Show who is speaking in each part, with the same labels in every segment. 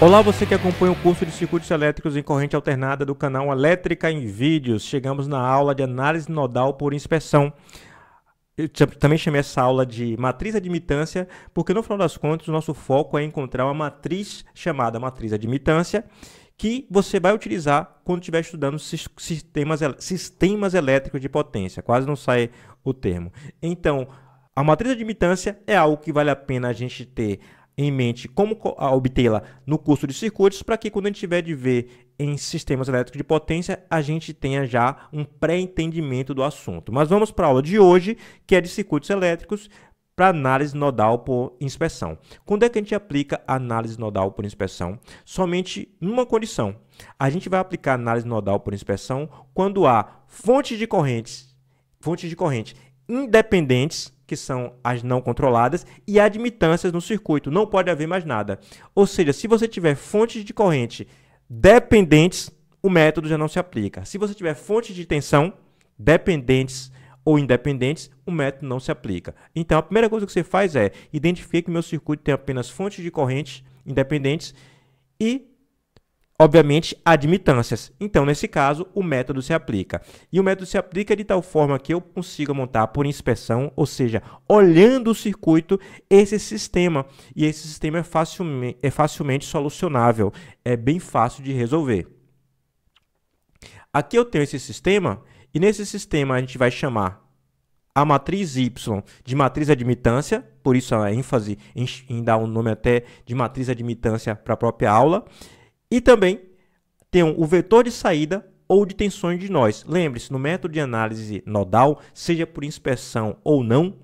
Speaker 1: Olá, você que acompanha o curso de circuitos elétricos em corrente alternada do canal Elétrica em Vídeos. Chegamos na aula de análise nodal por inspeção. Eu também chamei essa aula de matriz admitância, porque no final das contas o nosso foco é encontrar uma matriz chamada matriz admitância, que você vai utilizar quando estiver estudando sistemas, sistemas elétricos de potência. Quase não sai o termo. Então, a matriz admitância é algo que vale a pena a gente ter em mente como obtê-la no curso de circuitos, para que quando a gente tiver de ver em sistemas elétricos de potência, a gente tenha já um pré-entendimento do assunto. Mas vamos para a aula de hoje, que é de circuitos elétricos para análise nodal por inspeção. Quando é que a gente aplica análise nodal por inspeção? Somente numa condição. A gente vai aplicar análise nodal por inspeção quando há fontes de correntes, fontes de corrente independentes que são as não controladas, e admitâncias no circuito, não pode haver mais nada. Ou seja, se você tiver fontes de corrente dependentes, o método já não se aplica. Se você tiver fontes de tensão dependentes ou independentes, o método não se aplica. Então, a primeira coisa que você faz é identificar que meu circuito tem apenas fontes de corrente independentes e obviamente, admitâncias. Então, nesse caso, o método se aplica. E o método se aplica de tal forma que eu consiga montar por inspeção, ou seja, olhando o circuito, esse sistema. E esse sistema é facilmente, é facilmente solucionável, é bem fácil de resolver. Aqui eu tenho esse sistema, e nesse sistema a gente vai chamar a matriz Y de matriz admitância, por isso a ênfase em, em dar um nome até de matriz admitância para a própria aula, e também tem o vetor de saída ou de tensões de nós. Lembre-se, no método de análise nodal, seja por inspeção ou não,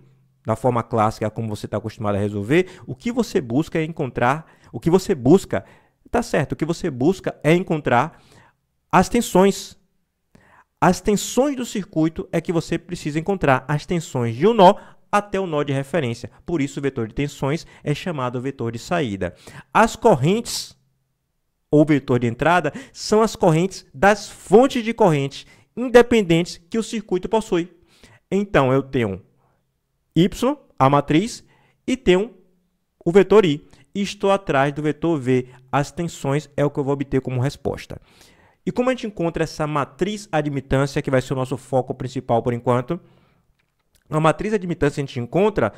Speaker 1: da forma clássica como você está acostumado a resolver, o que você busca é encontrar, o que você busca, tá certo, o que você busca é encontrar as tensões. As tensões do circuito é que você precisa encontrar as tensões de um nó até o nó de referência. Por isso o vetor de tensões é chamado vetor de saída. As correntes ou vetor de entrada são as correntes das fontes de corrente independentes que o circuito possui. Então eu tenho Y, a matriz, e tenho o vetor I. Estou atrás do vetor V. As tensões é o que eu vou obter como resposta. E como a gente encontra essa matriz admitância, que vai ser o nosso foco principal por enquanto? A matriz admitância a gente encontra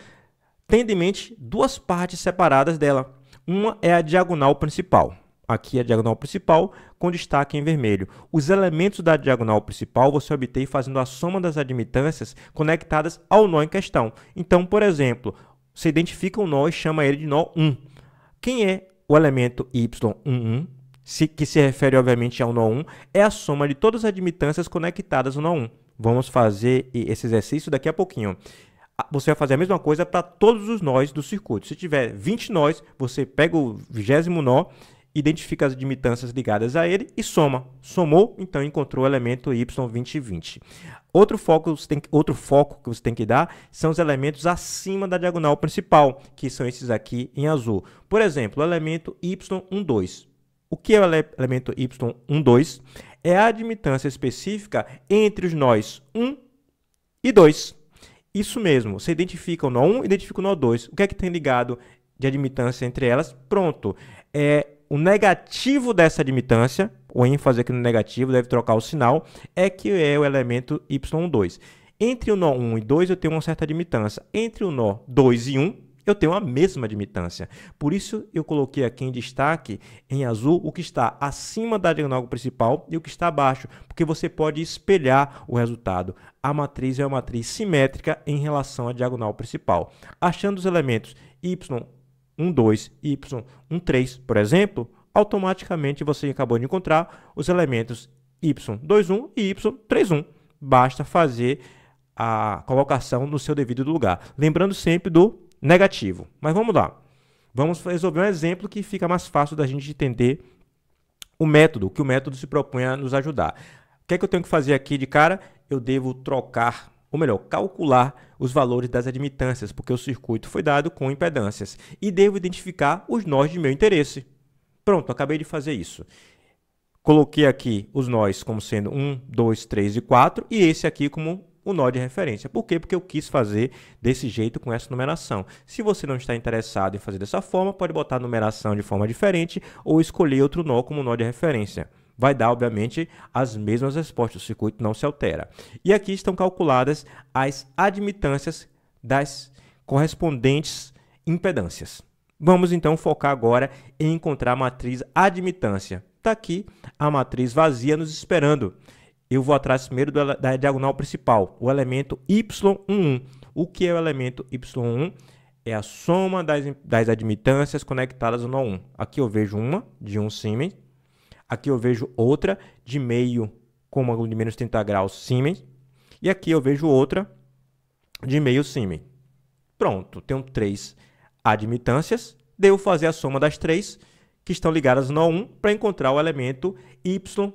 Speaker 1: tendo em mente duas partes separadas dela. Uma é a diagonal principal, aqui é a diagonal principal, com destaque em vermelho. Os elementos da diagonal principal você obtém fazendo a soma das admitâncias conectadas ao nó em questão. Então, por exemplo, você identifica um nó e chama ele de nó 1. Quem é o elemento y11, que se refere obviamente ao nó 1, é a soma de todas as admitâncias conectadas ao nó 1. Vamos fazer esse exercício daqui a pouquinho você vai fazer a mesma coisa para todos os nós do circuito. Se tiver 20 nós, você pega o vigésimo nó identifica as admitâncias ligadas a ele e soma. Somou, então encontrou o elemento Y2020. Outro foco, tem, outro foco que você tem que dar são os elementos acima da diagonal principal, que são esses aqui em azul. Por exemplo, o elemento Y12. O que é o ele elemento Y12? É a admitância específica entre os nós 1 e 2. Isso mesmo, você identifica o nó 1, identifica o nó 2. O que é que tem ligado de admitância entre elas? Pronto. É o negativo dessa limitância, o ênfase aqui no negativo, deve trocar o sinal, é que é o elemento y2. Entre o nó 1 e 2 eu tenho uma certa limitância. Entre o nó 2 e 1 eu tenho a mesma limitância. Por isso eu coloquei aqui em destaque, em azul, o que está acima da diagonal principal e o que está abaixo, porque você pode espelhar o resultado. A matriz é uma matriz simétrica em relação à diagonal principal. Achando os elementos y um 2, y, um 3, por exemplo, automaticamente você acabou de encontrar os elementos y 1 e y 1. Basta fazer a colocação no seu devido lugar. Lembrando sempre do negativo. Mas vamos lá. Vamos resolver um exemplo que fica mais fácil da gente entender o método, o que o método se propõe a nos ajudar. O que é que eu tenho que fazer aqui de cara? Eu devo trocar ou melhor, calcular os valores das admitâncias, porque o circuito foi dado com impedâncias, e devo identificar os nós de meu interesse. Pronto, acabei de fazer isso. Coloquei aqui os nós como sendo 1, 2, 3 e 4, e esse aqui como o nó de referência. Por quê? Porque eu quis fazer desse jeito com essa numeração. Se você não está interessado em fazer dessa forma, pode botar a numeração de forma diferente ou escolher outro nó como nó de referência vai dar, obviamente, as mesmas respostas. O circuito não se altera. E aqui estão calculadas as admitâncias das correspondentes impedâncias. Vamos então focar agora em encontrar a matriz admitância. Está aqui a matriz vazia nos esperando. Eu vou atrás primeiro da diagonal principal, o elemento y11. O que é o elemento y1? É a soma das, das admitâncias conectadas no 1. Aqui eu vejo uma de 1 um Siemens, Aqui eu vejo outra de meio com um ângulo de menos 30 graus Siemens. E aqui eu vejo outra de meio Siemens. Pronto, tenho três admitâncias. Devo fazer a soma das três que estão ligadas no 1 para encontrar o elemento Y1.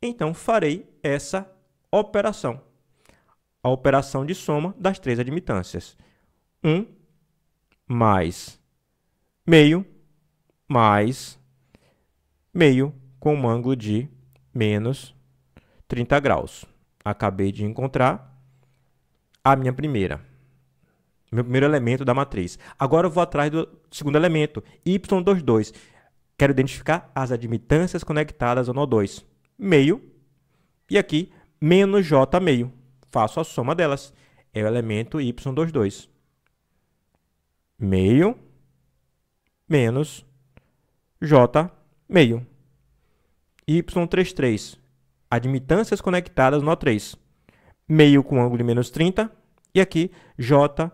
Speaker 1: Então farei essa operação. A operação de soma das três admitâncias. 1 mais meio mais meio com um ângulo de menos 30 graus. Acabei de encontrar a minha primeira, meu primeiro elemento da matriz. Agora eu vou atrás do segundo elemento, y22. Quero identificar as admitâncias conectadas ao nó 2. Meio, e aqui, menos j meio. Faço a soma delas. É o elemento y22. Meio, menos j meio. Y33, admitâncias conectadas no 3. Meio com ângulo de menos 30. E aqui, J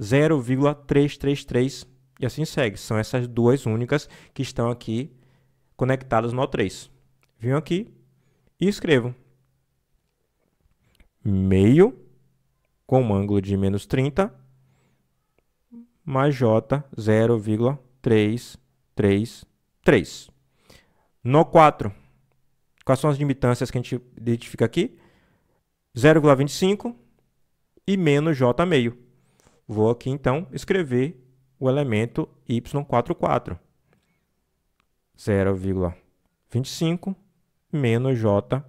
Speaker 1: 0,333. E assim segue. São essas duas únicas que estão aqui conectadas no 3. Venho aqui e escrevo. Meio com ângulo de menos 30 mais J 0,333. No 4, quais são as limitâncias que a gente identifica aqui? 0,25 e menos j meio. Vou aqui então escrever o elemento y44. 0,25 menos j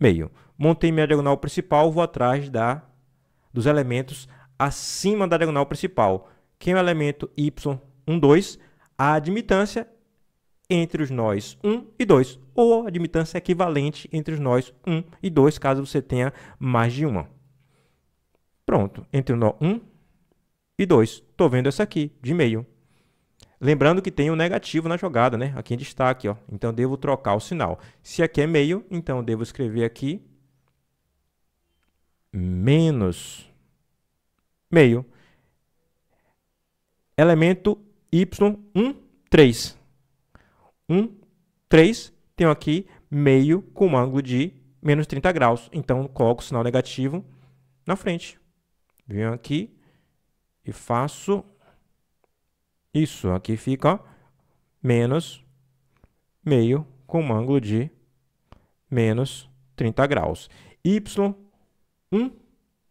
Speaker 1: meio. Montei minha diagonal principal, vou atrás da, dos elementos acima da diagonal principal, que é o elemento y12, a admitância entre os nós 1 e 2, ou admitância equivalente entre os nós 1 e 2, caso você tenha mais de uma. Pronto, entre o nó 1 e 2. Estou vendo essa aqui, de meio. Lembrando que tem o um negativo na jogada, né? Aqui em destaque, ó. Então, devo trocar o sinal. Se aqui é meio, então devo escrever aqui menos meio. Elemento y1, 3. 1, 3, tenho aqui meio com um ângulo de menos 30 graus. Então, coloco o sinal negativo na frente. Venho aqui e faço isso. Aqui fica menos meio com um ângulo de menos 30 graus. Y, 1,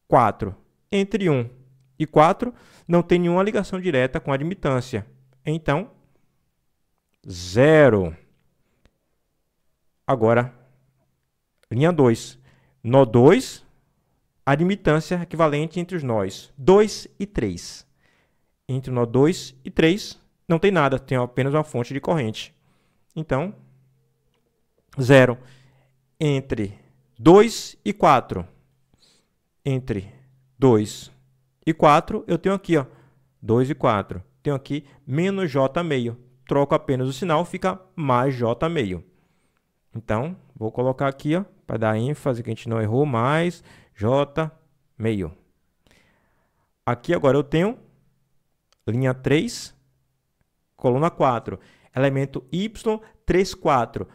Speaker 1: 4. Entre 1 e 4 não tem nenhuma ligação direta com a admitância. Então, zero. Agora, linha 2. Nó 2, a admitância equivalente entre os nós 2 e 3. Entre o nó 2 e 3, não tem nada, tem apenas uma fonte de corrente. Então, zero. Entre 2 e 4. Entre 2 e 4, eu tenho aqui, ó, 2 e 4. Tenho aqui menos J meio troco apenas o sinal, fica mais J meio. Então, vou colocar aqui, ó, para dar ênfase que a gente não errou, mais J meio. Aqui agora eu tenho linha 3, coluna 4, elemento Y, 3, 4.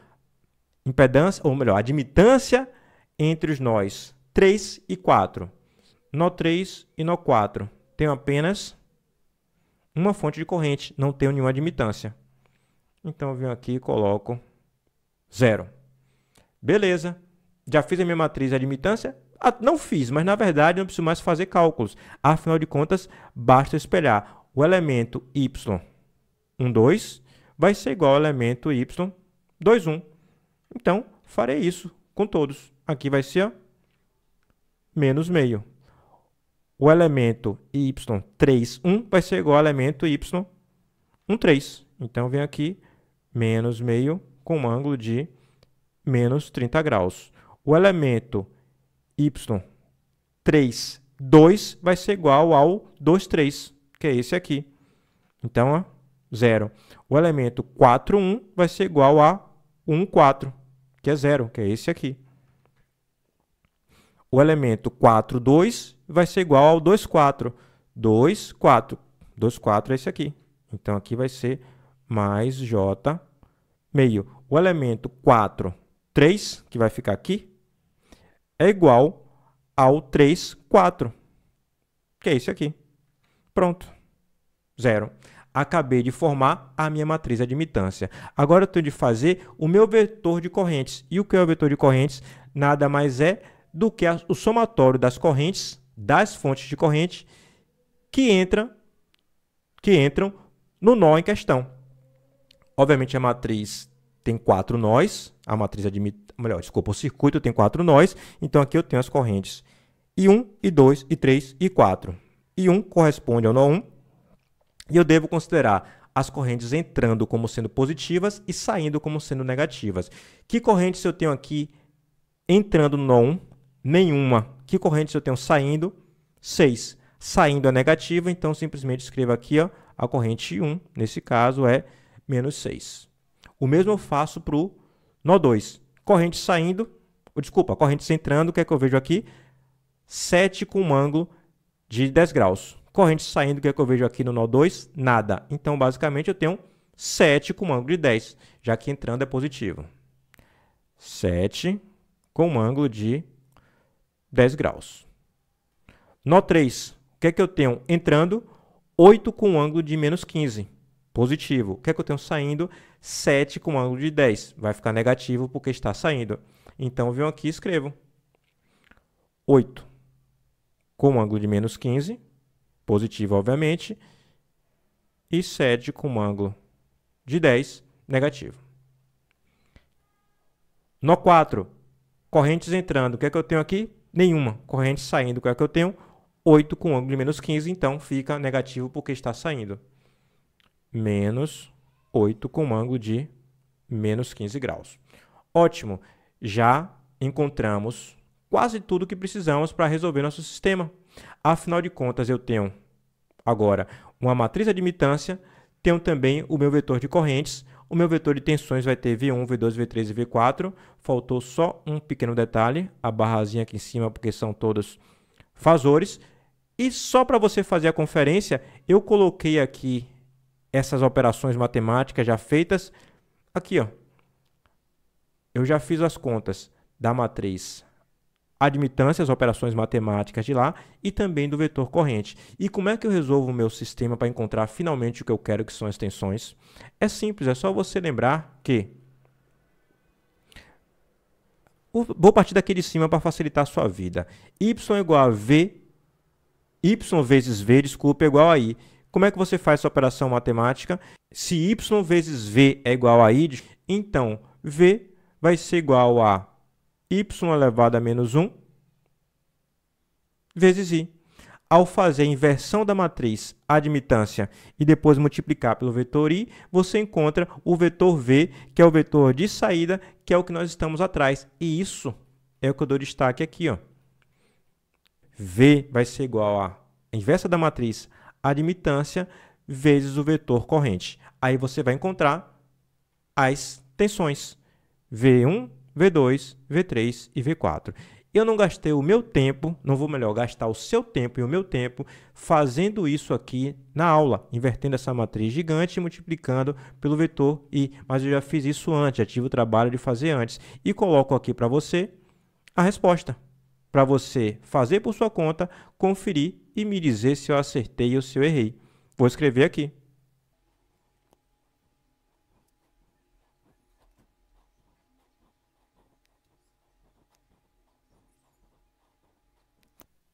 Speaker 1: Impedância, ou melhor, admitância entre os nós 3 e 4. Nó 3 e nó 4. Tenho apenas uma fonte de corrente, não tenho nenhuma admitância. Então eu venho aqui e coloco zero. Beleza. Já fiz a minha matriz de admitância? Ah, não fiz, mas na verdade não preciso mais fazer cálculos. Afinal de contas, basta espelhar o elemento y, 1, 2, vai ser igual ao elemento y, 2, 1. Então, farei isso com todos. Aqui vai ser menos meio. O elemento y, 3, 1, vai ser igual ao elemento y, 1, 3. Então, venho aqui menos meio com um ângulo de menos 30 graus. O elemento y3, 2 vai ser igual ao 2, 3, que é esse aqui. Então, ó, zero. O elemento 4, 1 vai ser igual a 1, 4, que é zero, que é esse aqui. O elemento 4, 2 vai ser igual ao 2, 4. 2, 4. 2, 4 é esse aqui. Então, aqui vai ser mais J meio. O elemento 4, 3, que vai ficar aqui, é igual ao 3, 4, que é isso aqui. Pronto. Zero. Acabei de formar a minha matriz admitância. Agora eu tenho de fazer o meu vetor de correntes. E o que é o vetor de correntes? Nada mais é do que a, o somatório das correntes, das fontes de corrente, que, entra, que entram no nó em questão. Obviamente a matriz tem quatro nós, a matriz admite, melhor, desculpa, o circuito tem quatro nós, então aqui eu tenho as correntes I1, I2, I3 e i 4. I1 corresponde ao nó 1 e eu devo considerar as correntes entrando como sendo positivas e saindo como sendo negativas. Que correntes eu tenho aqui entrando no nó 1? Nenhuma. Que correntes eu tenho saindo? 6. Saindo é negativa, então simplesmente escrevo aqui ó, a corrente i 1, nesse caso é negativa menos 6. O mesmo eu faço para o nó 2. Corrente saindo, ou, desculpa, corrente entrando, o que é que eu vejo aqui? 7 com um ângulo de 10 graus. Corrente saindo, o que é que eu vejo aqui no nó 2? Nada. Então, basicamente, eu tenho 7 com um ângulo de 10, já que entrando é positivo. 7 com um ângulo de 10 graus. Nó 3, o que é que eu tenho entrando? 8 com um ângulo de menos 15 positivo. O que é que eu tenho saindo? 7 com ângulo de 10. Vai ficar negativo porque está saindo. Então, eu venho aqui e escrevo. 8 com ângulo de menos 15, positivo, obviamente, e 7 com ângulo de 10, negativo. No 4, correntes entrando, o que é que eu tenho aqui? Nenhuma. Correntes saindo, o que é que eu tenho? 8 com ângulo de menos 15, então fica negativo porque está saindo menos 8 com um ângulo de menos 15 graus. Ótimo, já encontramos quase tudo que precisamos para resolver nosso sistema. Afinal de contas, eu tenho agora uma matriz de admitância, tenho também o meu vetor de correntes, o meu vetor de tensões vai ter V1, V2, V3 e V4. Faltou só um pequeno detalhe, a barrazinha aqui em cima, porque são todos fasores. E só para você fazer a conferência, eu coloquei aqui essas operações matemáticas já feitas. Aqui, ó. Eu já fiz as contas da matriz admitância, as operações matemáticas de lá e também do vetor corrente. E como é que eu resolvo o meu sistema para encontrar finalmente o que eu quero, que são as tensões? É simples, é só você lembrar que Vou partir daqui de cima para facilitar a sua vida. Y igual a V, Y vezes V, desculpa, é igual a I. Como é que você faz essa operação matemática? Se y vezes v é igual a y, então v vai ser igual a y elevado a menos 1 vezes i. Ao fazer a inversão da matriz admitância e depois multiplicar pelo vetor i, você encontra o vetor v, que é o vetor de saída, que é o que nós estamos atrás. E isso é o que eu dou destaque aqui. Ó. v vai ser igual a, a inversa da matriz admitância vezes o vetor corrente. Aí você vai encontrar as tensões V1, V2, V3 e V4. Eu não gastei o meu tempo, não vou melhor gastar o seu tempo e o meu tempo fazendo isso aqui na aula, invertendo essa matriz gigante e multiplicando pelo vetor I. Mas eu já fiz isso antes, já tive o trabalho de fazer antes. E coloco aqui para você a resposta para você fazer por sua conta, conferir e me dizer se eu acertei ou se eu errei. Vou escrever aqui.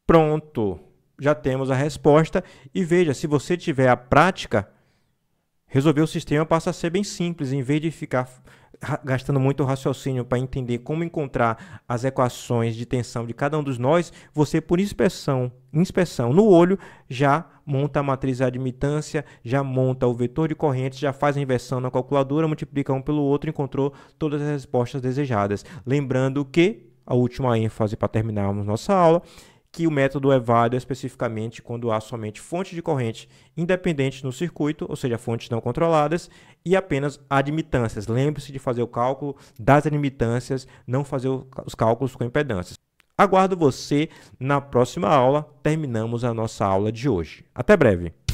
Speaker 1: Pronto, já temos a resposta. E veja, se você tiver a prática, resolver o sistema passa a ser bem simples, em vez de ficar gastando muito raciocínio para entender como encontrar as equações de tensão de cada um dos nós, você por inspeção, inspeção no olho já monta a matriz de admitância, já monta o vetor de correntes, já faz a inversão na calculadora, multiplica um pelo outro, encontrou todas as respostas desejadas. Lembrando que a última ênfase para terminarmos nossa aula que o método é válido especificamente quando há somente fontes de corrente independentes no circuito, ou seja, fontes não controladas, e apenas admitâncias. Lembre-se de fazer o cálculo das admitâncias, não fazer os cálculos com impedâncias. Aguardo você na próxima aula. Terminamos a nossa aula de hoje. Até breve!